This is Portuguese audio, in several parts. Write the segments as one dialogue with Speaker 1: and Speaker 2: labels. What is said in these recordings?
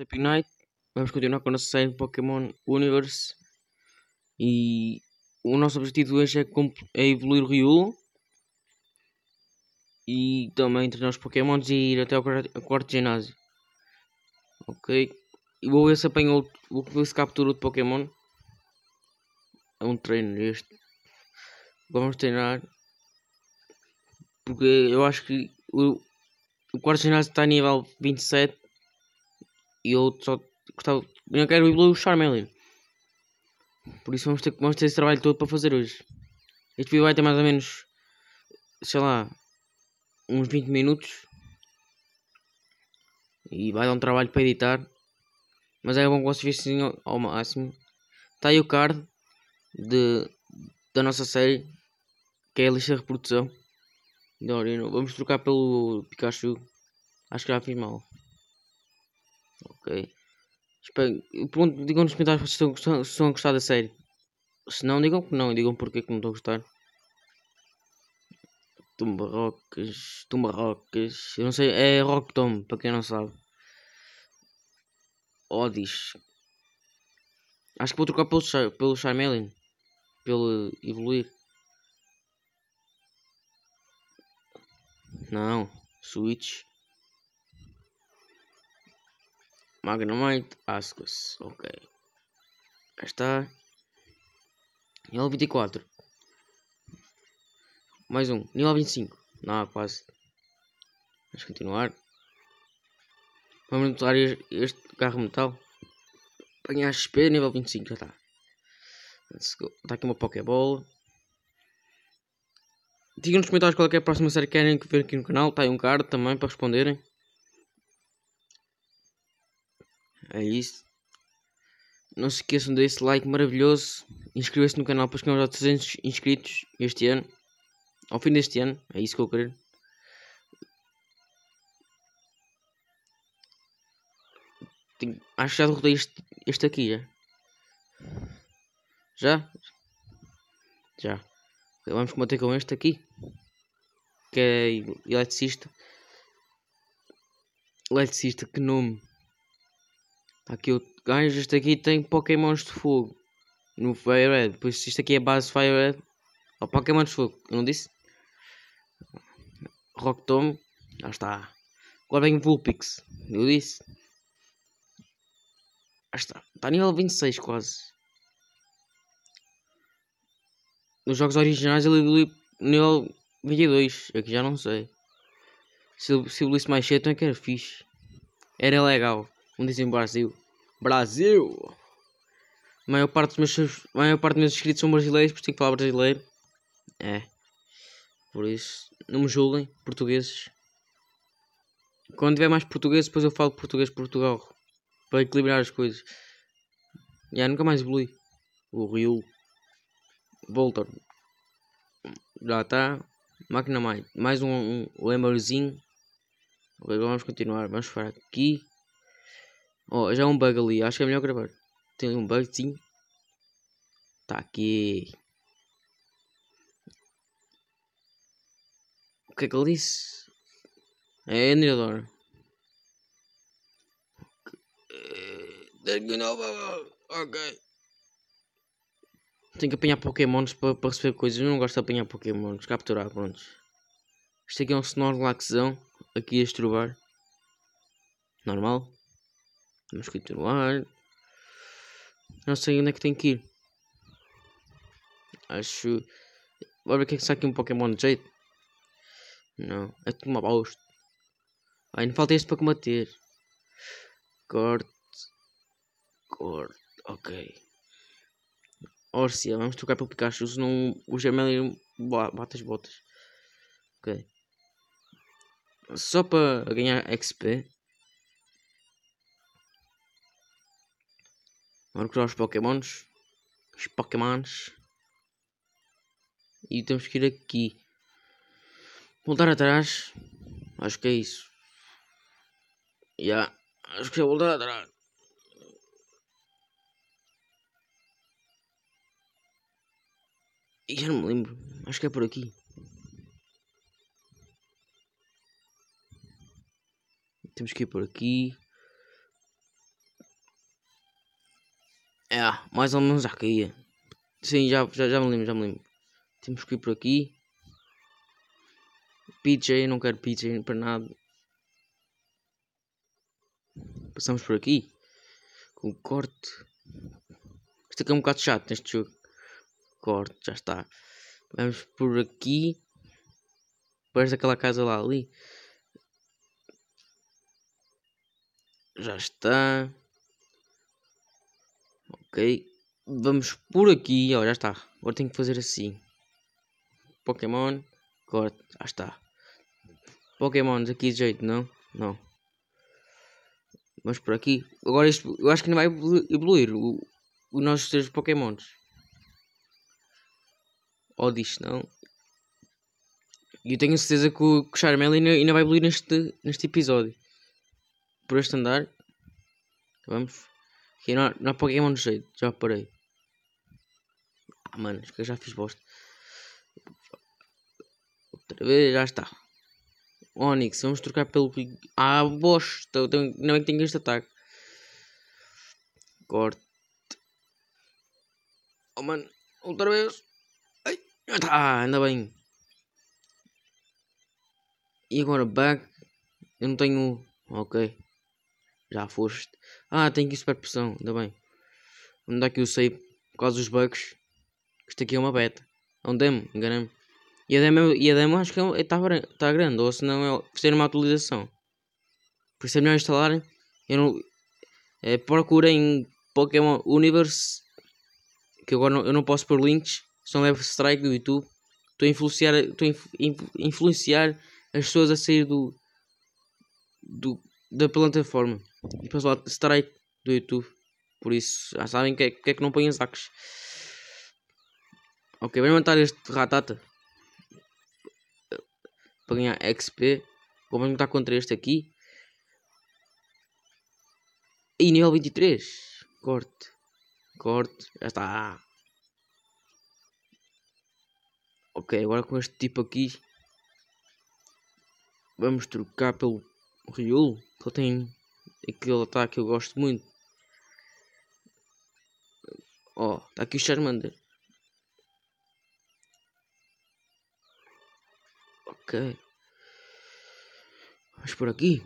Speaker 1: Happy Night. Vamos continuar com a nossa série de Pokémon Universe. E o nosso objetivo hoje é, é evoluir o Ryu. E também treinar os Pokémons e ir até o quarto ginásio. Ok. E vou ver se apanho vou ver se captura de Pokémon. É um treino este. Vamos treinar. Porque eu acho que o, o quarto ginásio está a nível 27 e eu só gostava. Eu quero o Blue Charmeleon. Por isso vamos ter, vamos ter esse trabalho todo para fazer hoje. Este vídeo vai ter mais ou menos, sei lá, uns 20 minutos. E vai dar um trabalho para editar. Mas é bom que vocês vissem ao, ao máximo. Está aí o card de, da nossa série, que é a lista de reprodução. Não, não. Vamos trocar pelo Pikachu. Acho que já fiz mal. Ok? digam nos comentários se estão, a gostar da série. Se não, digam que não, digam porque que não estão a gostar. tumba Tumbarrocas, eu não sei, é Rock Tom, para quem não sabe. Odis. Acho que vou trocar pelo, Char pelo Charmeleon, pelo Evoluir. Não, Switch. Magnemite Ascus, ok. Já está. Nível 24. Mais um. Nível 25. Não, quase. Vamos continuar. Vamos usar este carro metal. Apanhar XP, nível 25, já está. Está aqui uma Pokébola. Digam nos comentários qual é, é a próxima série que querem ver aqui no canal. Está aí um card também para responderem. é isso. Não se esqueçam desse like maravilhoso. inscrevam se no canal para chegarmos a 300 inscritos este ano. Ao fim deste ano, é isso que eu quero. Tenho, acho que já derrotei este, este aqui já. Já? Já. Vamos combater com este aqui. Que é eletricista. Eletricista, que nome. Aqui, guys, este aqui tem Pokémons de fogo. No Fire Red. Pois isto aqui é base Fire Red. Ou Pokémon de fogo, eu não disse? Rock Tom. Já está. Agora vem Vulpix. Eu disse. Já está. Está nível 26 quase. Nos jogos originais ele evolui nível 22. Aqui é já não sei. Se ele mais cedo, é que era fixe. Era legal. um dizem Brasil. Brasil! A maior parte dos meus, maior parte dos meus inscritos são brasileiros, porque tenho que falar brasileiro. É. Por isso, não me julguem, portugueses. Quando tiver mais português, depois eu falo português de Portugal. Para equilibrar as coisas. Já nunca mais evolui. O Rio. Voltor. Já está. Máquina mais. Mais um, um lembrzinho. Agora vamos continuar. Vamos para aqui. Oh, já há é um bug ali, acho que é melhor gravar. Tem ali um bugzinho. Tá aqui. O que é que ele disse? É Enredor. É ok. Tenho que apanhar pokémons para receber coisas. Eu não gosto de apanhar pokémons. Capturar, pronto. Isto aqui é um Snorlaxão. Aqui a estrobar. Normal. Vamos continuar. Não sei onde é que tem que ir. Acho. Vou ver o que é que sai aqui um Pokémon de jeito. Não, é tudo uma bosta. ainda falta este para combater. Corte. Corte. Ok. Orcia, vamos trocar para o Pikachu, senão o Gemelier bate as botas. Ok. Só para ganhar XP, Vamos curar os pokémons. Os pokémons. E temos que ir aqui. Voltar atrás. Acho que é isso. Já. Yeah. Acho que é voltar atrás. Já não me lembro. Acho que é por aqui. Temos que ir por aqui. É, mais ou menos já caía. Sim, já, já, já me lembro, já me lembro. Temos que ir por aqui. PJ, não quero PJ para nada. Passamos por aqui. Com o corte. Isto aqui é um bocado chato neste jogo. Corte, já está. Vamos por aqui. Parece aquela casa lá ali. Já está. Ok. Vamos por aqui. Ó, oh, já está. Agora tenho que fazer assim. Pokémon. Corte. Já ah, está. Pokémons aqui de jeito, não? Não. Mas por aqui. Agora isto, eu acho que não vai evoluir o, o nosso três Pokémons. Ou diz não. E eu tenho certeza que o, o Charmeleon ainda, ainda vai evoluir neste, neste episódio. Por este andar. Vamos. Aqui não, não há Pokémon jeito, já parei. Ah, mano, acho que eu já fiz bosta. Outra vez, já está. Onix, vamos trocar pelo. Ah, bosta! Não é que tenho este ataque. Corte. Oh, mano, outra vez. Ai, ah, ainda bem. E agora, back. Eu não tenho. Ok. Já foste. Ah, tem aqui super pressão. Ainda bem. Vamos dar aqui o save. Por causa dos bugs. Isto aqui é uma beta. É um demo. Enganei-me. E a demo, e a demo acho que está é, é tá, tá grande. Ou se não é fazer uma atualização. Por isso é melhor instalarem. Eu não, é, eh, procurem Pokémon Universe. Que agora não, eu não posso pôr links. São leve strike do YouTube. Estou a influenciar, estou influ, influenciar as pessoas a sair do, do da plataforma. E depois lá, strike do YouTube. Por isso, já sabem que é que, é que não põem saques. Ok, vamos matar este ratata. Para ganhar XP. Vamos lutar contra este aqui. E nível 23. Corte. Corte. Já está. Ok, agora com este tipo aqui. Vamos trocar pelo Riolo. Que ele tem Aquele ataque eu gosto muito. Ó, oh, tá aqui o Charmander. Ok. Mas por aqui.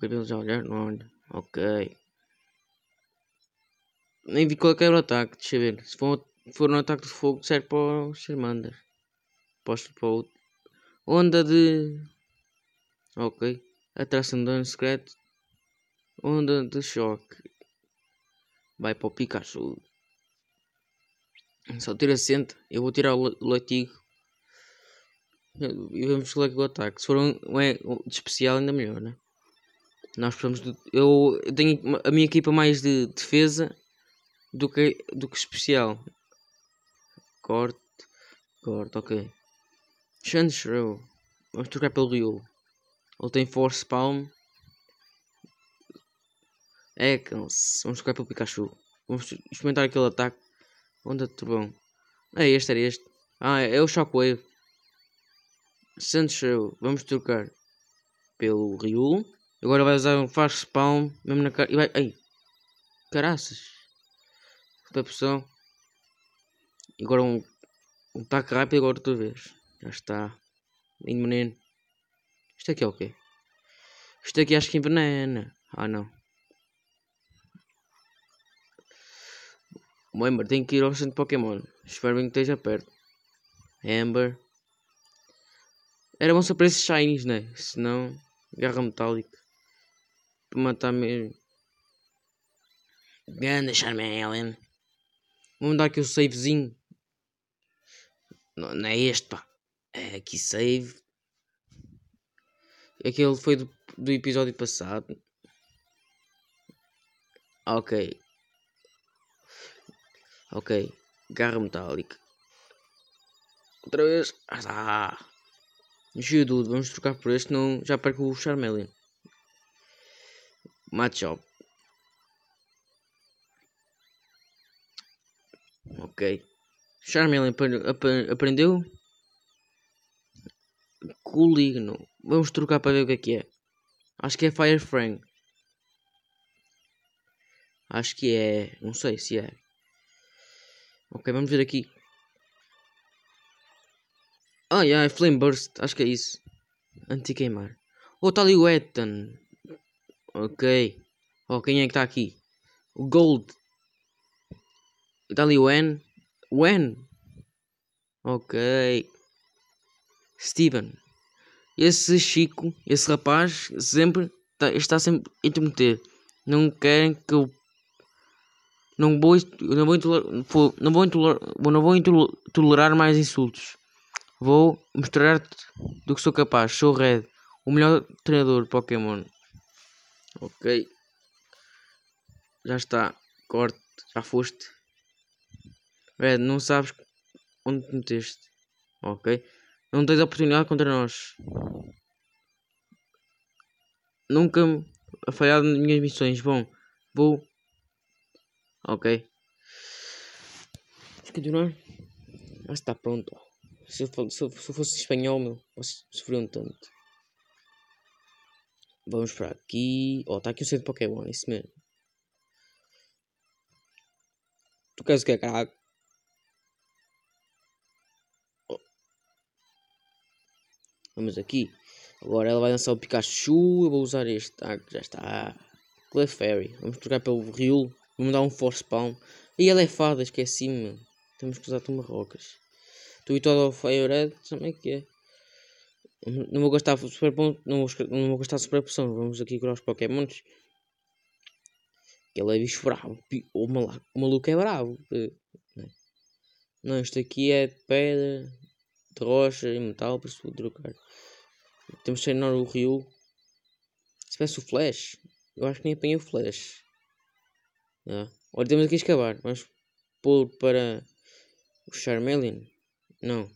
Speaker 1: Queremos olhar, não olha. Ok. Nem vi qual era o ataque, deixa ver. Se for, for um ataque de fogo, serve para o Charmander. Posso para outro. Onda de. Ok atração dano secreto, onda de choque, vai para o Pikachu. Só tira 60, eu vou tirar o latigo e vamos escolher o ataque. Se for um, é, um, de especial, ainda melhor, né? Nós precisamos de, eu, eu tenho a minha equipa mais de defesa do que, do que especial. Corte, corte, ok. Shanshrew, vamos trocar pelo Ryu. Ele tem Force Palm. É, vamos jogar pelo Pikachu. Vamos experimentar aquele ataque. Onda de turbão. É este, era é este. Ah, é, é o Shockwave. Sancho, eh, vamos trocar pelo Ryu Agora vai usar um force palm Mesmo na cara. E vai. Ai! Caraças! Outra opção. Agora um. Um ataque rápido, agora outra vez. Já está. Lindo menino. Isto aqui é o quê? Isto aqui acho que envenena. É ah, não. O Ember tem que ir ao centro Pokémon. Espero bem que esteja perto. Amber. Era bom só para esses shinies, né? Senão, garra metálica. Para matar mesmo. Ganda Charmeleon. Vamos dar aqui o savezinho. Não, não é este, pá. É aqui save. Aquele foi do, do episódio passado. Ok. Ok. Garra metálica. Outra vez. Ah, tá. Geodude, vamos trocar por este, não já perco o Charmeleon. Matchup. Ok. Charmeleon ap aprendeu Coligno. Vamos trocar para ver o que é que é. Acho que é Fireframe. Acho que é. Não sei se é. Ok, vamos ver aqui. Ah, yeah, é Flame Burst. Acho que é isso. Anti-queimar. Oh, está ali o Ethan. Ok. Oh, quem é que está aqui? O Gold. Está ali o N. O N. Ok. Steven. Esse Chico, esse rapaz, sempre tá, está sempre a intermeter. Não querem que eu não vou não vou intolerar, não vou intolerar, não vou tolerar mais insultos. Vou mostrar-te do que sou capaz. Sou Red, o melhor treinador Pokémon. Ok. Já está. Corte. Já foste. Red, não sabes onde te meteste. Ok. Não tens oportunidade contra nós. Nunca a falhado nas minhas missões. Bom, vou. Ok. Vamos continuar. Ah, está pronto. Se eu, se se eu fosse espanhol, meu, vocês um tanto. Vamos para aqui. Oh, está aqui o centro Pokémon, é isso mesmo. Tu queres o que é, caraca? Vamos aqui. Agora ela vai lançar o Pikachu. Eu vou usar este. Ah, já está. Clefairy. Vamos trocar pelo Rio. Vamos dar um Force palm E ela é fada, esqueci-me. Temos que usar Tomarrocas. Tu e todo o Fire também é que é? Não vou gastar super ponto, não vou, não vou gastar super poção. Vamos aqui curar os Pokémons. Ele é bicho bravo. o maluco é bravo. Eh, não, isto é? aqui é de pedra de rocha e metal para se trocar. Temos de treinar o rio Se tivesse o Flash, eu acho que nem apanhei o Flash. Ah. Olha, temos aqui a escavar. Vamos pôr para o Charmeleon. Não.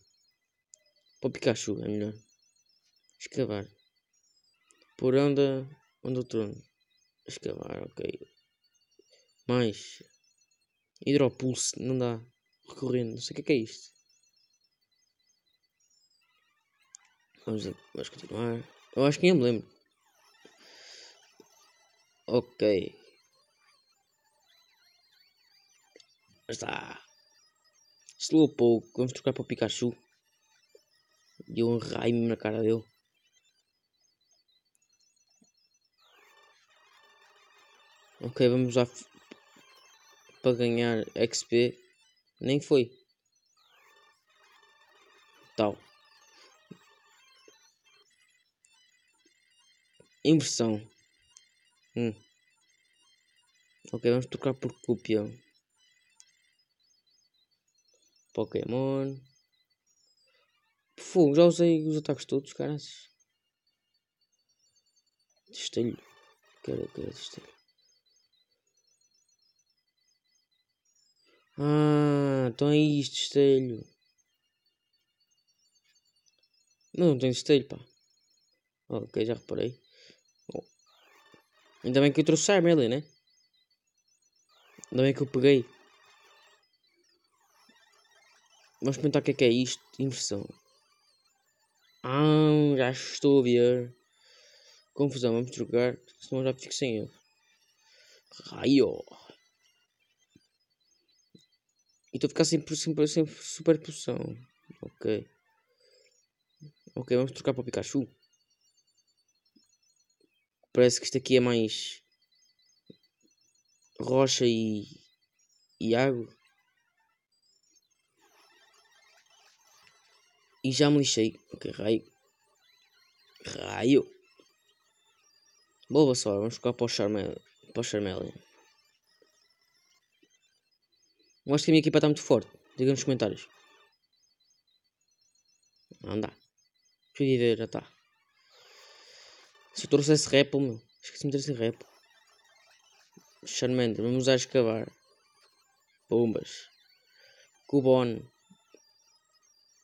Speaker 1: Para o Pikachu, é melhor. Escavar. Por onda. Onda o trono. Escavar, ok. Mais. Hidropulse, não dá. Recorrendo, não sei o que é, que é isto. Vamos, vamos continuar. Eu acho que nem me lembro. Ok. Está. pouco Vamos trocar para o Pikachu. Deu um raio na cara dele. Ok, vamos lá para ganhar XP. Nem foi. Tal. Inversão. Hum. Ok, vamos trocar por cópia. Pokémon. Fogo, já usei os ataques todos, caras. Destelho. Quero, quero destelho. Ah, então é isto, destelho. Não, não tem destelho, pá. Ok, já reparei. Ainda bem que eu trouxe a Amélia, né? Ainda bem que eu peguei. Vamos perguntar o que é que é isto. Inversão. Ah, já estou a ver. Confusão, vamos trocar. Senão já fico sem ele. Raio. E estou a ficar sempre, sempre, sempre super poção. Ok. Ok, vamos trocar para o Pikachu. Parece que isto aqui é mais rocha e, e água. E já me lixei. ok raio. Raio. Boa sorte, vamos ficar para o Charmeleon. Para Charmeleon. acho que a minha equipa está muito forte. Diga nos comentários. Não dá. Deixa já está. Se eu trouxe esse rap, oh, meu. esqueci de ter esse rap. Charmander, vamos a escavar. Bombas. Cubone.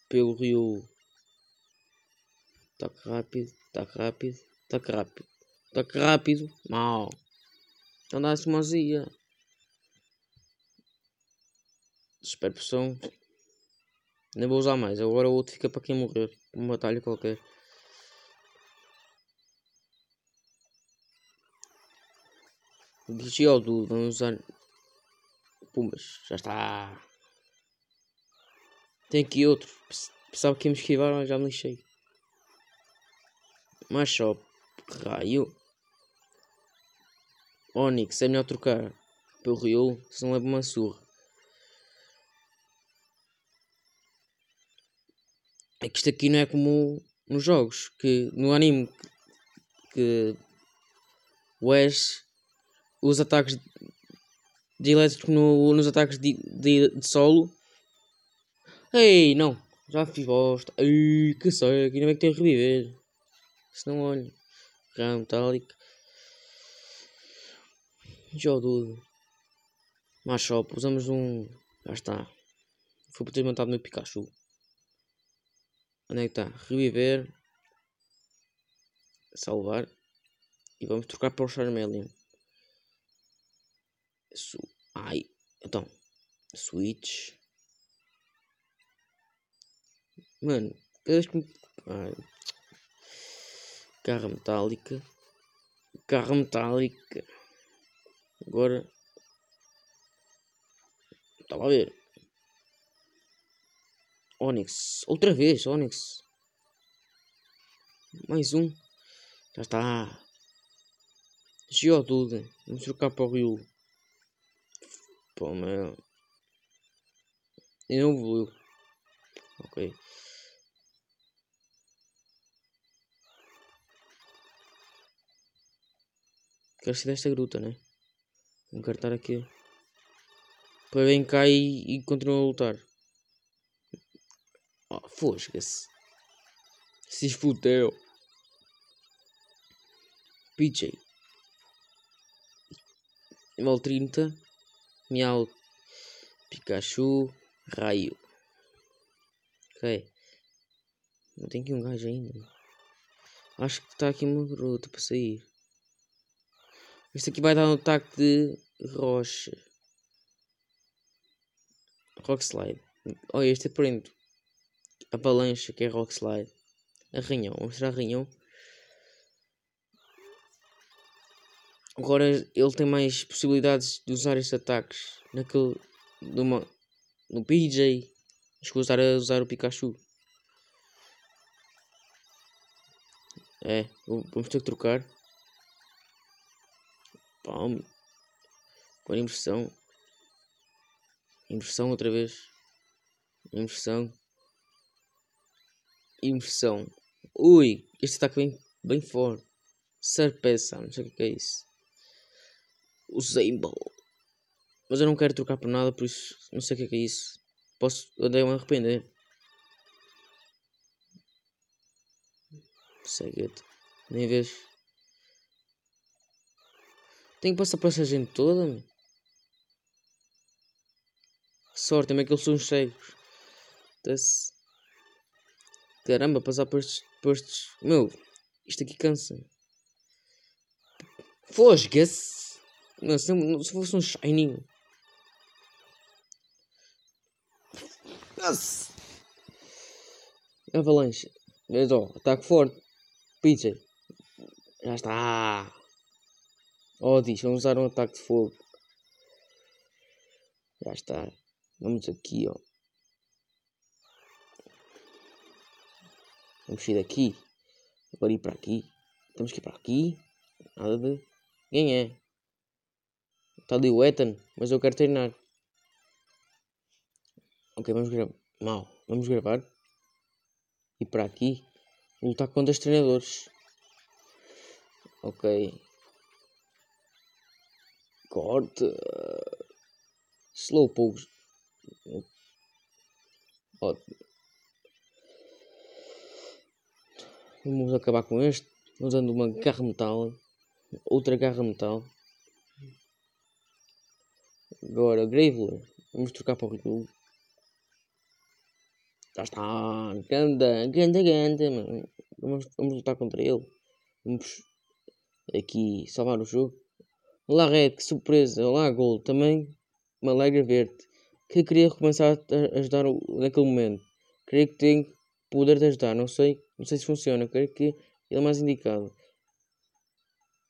Speaker 1: Pelo rio. Toque rápido, toque rápido, toque rápido. Toque rápido, mal. Então dá-se uma zia. Super pressão. Nem vou usar mais. Agora o outro fica para quem morrer. Uma batalha qualquer. Publicidade do vamos usar. Pumas, já está. Tem aqui outro. Pensava que ia me esquivar, mas já me lixei. Mas só. Raio. Onix, é melhor trocar pelo Riolo, se não leva uma surra. É que isto aqui não é como nos jogos, que no anime que o Ash os ataques de elétrico no, nos ataques de, de, de, solo. Ei, não. Já fiz bosta. Ei, que Aqui não é que tenho a reviver. Se não, olha. Ram metálico. Jodudo. Mais shop. Usamos um... Já está. Foi por ter montado meu Pikachu. Onde é que está? Reviver. Salvar. E vamos trocar para o Charmeleon. Su ai. Então, switch. Mano, cada vez que Ai. metálica. carro metálica. Agora. estava a ver. Onyx. Outra vez, Onyx. Mais um. Já está. Geodude. Vamos trocar para o Rio. Pô, e Eu vou. Ok. Quero sair desta gruta, né? Encartar aqui. Para bem cá e, e continuar a lutar. Oh, fosca-se. Se fudeu. PJ. Mal 30. Miau, Pikachu, Raio. Ok. Não tem que um gajo ainda. Acho que está aqui uma grota para sair. Este aqui vai dar um ataque de rocha. Rock Slide. Olha, este é a Avalanche, que é Rock Slide. Arranhão. Vamos mostrar arranhão. Agora ele tem mais possibilidades de usar estes ataques naquele, numa, no PJ. Escusar a usar o Pikachu. É, vamos ter que trocar. Palme. a inversão. Inversão outra vez. Inversão. Inversão. Ui, este ataque bem, bem forte. Serpeça, não sei o que é isso o Zambal. Mas eu não quero trocar por nada, por isso não sei o que é, que é isso. Posso. Andei-me a arrepender. Segue-te. Nem vejo. Tenho que passar por essa gente toda, meu. Sorte, também é que eles são cegos. Desse... Caramba, passar por estes, por estes. Meu, isto aqui cansa. Fosga-se! Não, se, não, se fosse um Shining. Yes. Avalanche. Mas ó, ataque tá forte. Pitcher. Já está. Oh, diz vamos usar um ataque de fogo. Já está. Vamos aqui, ó. Vamos ir daqui. Agora ir para aqui. Temos que ir para aqui. Nada de. Quem é? Está ali o Ethan, mas eu quero treinar. Ok, vamos gravar. Mal, vamos gravar. E para aqui, lutar contra os treinadores. Ok. Corte. Slow poucos. Vamos acabar com este usando uma garra metal, outra garra metal. Agora, Graveler. Vamos trocar para o Ryu. Já está. Ganda, ganda, ganda, Vamos, vamos lutar contra ele. Vamos aqui salvar o jogo. Olá, Red, que surpresa. Olá, Gol. Também me alegra ver-te. Que queria recomeçar a ajudar naquele momento. Creio que tenho poder te ajudar. Não sei, não sei se funciona. Creio que ele é mais indicado.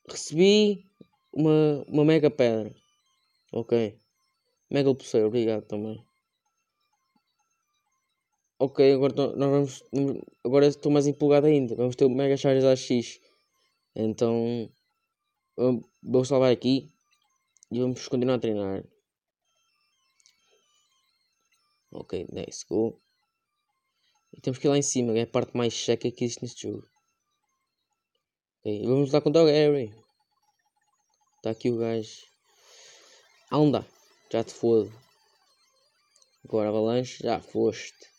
Speaker 1: Recebi uma, uma mega pedra. Ok. Mega é Pulseira, obrigado também. Ok, agora nós vamos. Agora estou mais empolgado ainda. Vamos ter o Mega Charizard X. Então. Vou salvar aqui. E vamos continuar a treinar. Ok, let's go. E temos que ir lá em cima, que é a parte mais checa que existe neste jogo. Ok, vamos lá com o Dog Harry. Está aqui o gajo. Ah, não dá já te fodo. Agora Avalanche, já foste.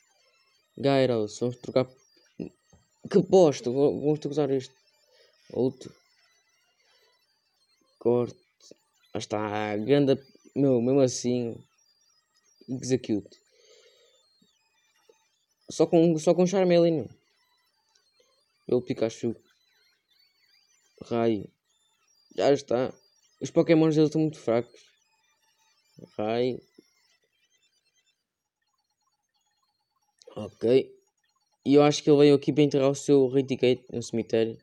Speaker 1: Gyros, vamos trocar. Que bosta, vamos usar este. Outro. Corte. Ah está, grande. Meu, mesmo assim. Execute. Só com, só com Charmeleon. Pelo Pikachu. Raio. Já está. Os Pokémons eles estão muito fracos. Rai. Ok. E eu acho que ele veio aqui para enterrar o seu Renegade no cemitério.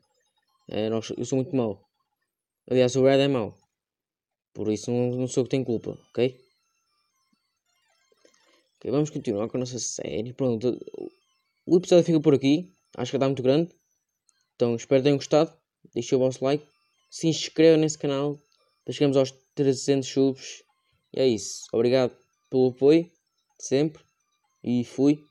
Speaker 1: É, eu sou muito mau. Aliás, o Red é mau. Por isso não, não sou que tem culpa, ok? Ok, vamos continuar com a nossa série. Pronto, o episódio fica por aqui. Acho que está muito grande. Então espero que tenham gostado. Deixem o vosso like. Se inscrevam nesse canal Chegamos aos 300 subs. E é isso. Obrigado pelo apoio, sempre. E fui.